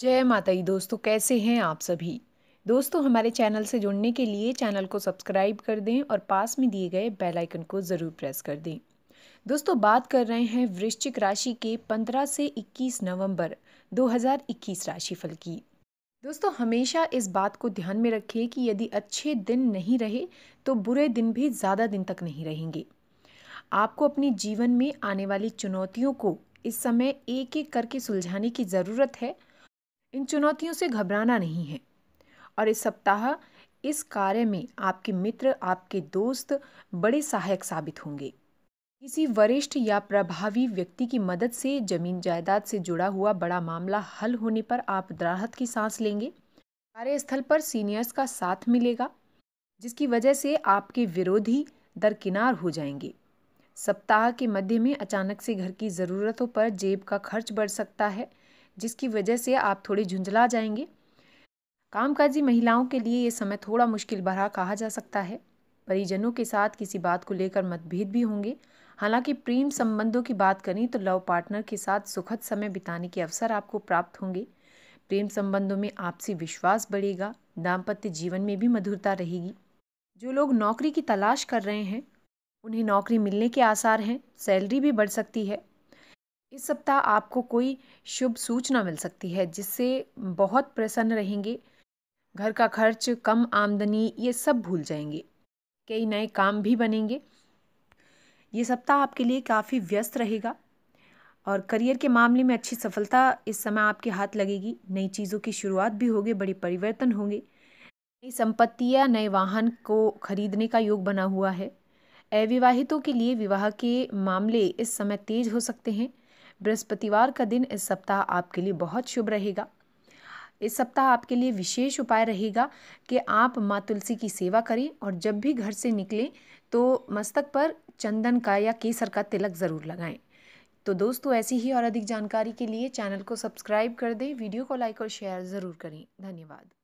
जय माता दी दोस्तों कैसे हैं आप सभी दोस्तों हमारे चैनल से जुड़ने के लिए चैनल को सब्सक्राइब कर दें और पास में दिए गए बेल आइकन को ज़रूर प्रेस कर दें दोस्तों बात कर रहे हैं वृश्चिक राशि के 15 से 21 नवंबर 2021 राशिफल की दोस्तों हमेशा इस बात को ध्यान में रखें कि यदि अच्छे दिन नहीं रहे तो बुरे दिन भी ज़्यादा दिन तक नहीं रहेंगे आपको अपने जीवन में आने वाली चुनौतियों को इस समय एक एक करके सुलझाने की ज़रूरत है इन चुनौतियों से घबराना नहीं है और इस सप्ताह इस कार्य में आपके मित्र आपके दोस्त बड़े सहायक साबित होंगे किसी वरिष्ठ या प्रभावी व्यक्ति की मदद से जमीन जायदाद से जुड़ा हुआ बड़ा मामला हल होने पर आप राहत की सांस लेंगे कार्यस्थल पर सीनियर्स का साथ मिलेगा जिसकी वजह से आपके विरोधी दरकिनार हो जाएंगे सप्ताह के मध्य में अचानक से घर की ज़रूरतों पर जेब का खर्च बढ़ सकता है जिसकी वजह से आप थोड़े झुंझला जाएंगे कामकाजी महिलाओं के लिए ये समय थोड़ा मुश्किल भरा कहा जा सकता है परिजनों के साथ किसी बात को लेकर मतभेद भी होंगे हालांकि प्रेम संबंधों की बात करें तो लव पार्टनर के साथ सुखद समय बिताने के अवसर आपको प्राप्त होंगे प्रेम संबंधों में आपसी विश्वास बढ़ेगा दाम्पत्य जीवन में भी मधुरता रहेगी जो लोग नौकरी की तलाश कर रहे हैं उन्हें नौकरी मिलने के आसार हैं सैलरी भी बढ़ सकती है इस सप्ताह आपको कोई शुभ सूचना मिल सकती है जिससे बहुत प्रसन्न रहेंगे घर का खर्च कम आमदनी ये सब भूल जाएंगे कई नए काम भी बनेंगे ये सप्ताह आपके लिए काफ़ी व्यस्त रहेगा और करियर के मामले में अच्छी सफलता इस समय आपके हाथ लगेगी नई चीज़ों की शुरुआत भी होगी बड़े परिवर्तन होंगे नई संपत्ति या नए वाहन को खरीदने का योग बना हुआ है अविवाहितों के लिए विवाह के मामले इस समय तेज हो सकते हैं बृहस्पतिवार का दिन इस सप्ताह आपके लिए बहुत शुभ रहेगा इस सप्ताह आपके लिए विशेष उपाय रहेगा कि आप माँ तुलसी की सेवा करें और जब भी घर से निकलें तो मस्तक पर चंदन का या केसर का तिलक ज़रूर लगाएं तो दोस्तों ऐसी ही और अधिक जानकारी के लिए चैनल को सब्सक्राइब कर दें वीडियो को लाइक और शेयर ज़रूर करें धन्यवाद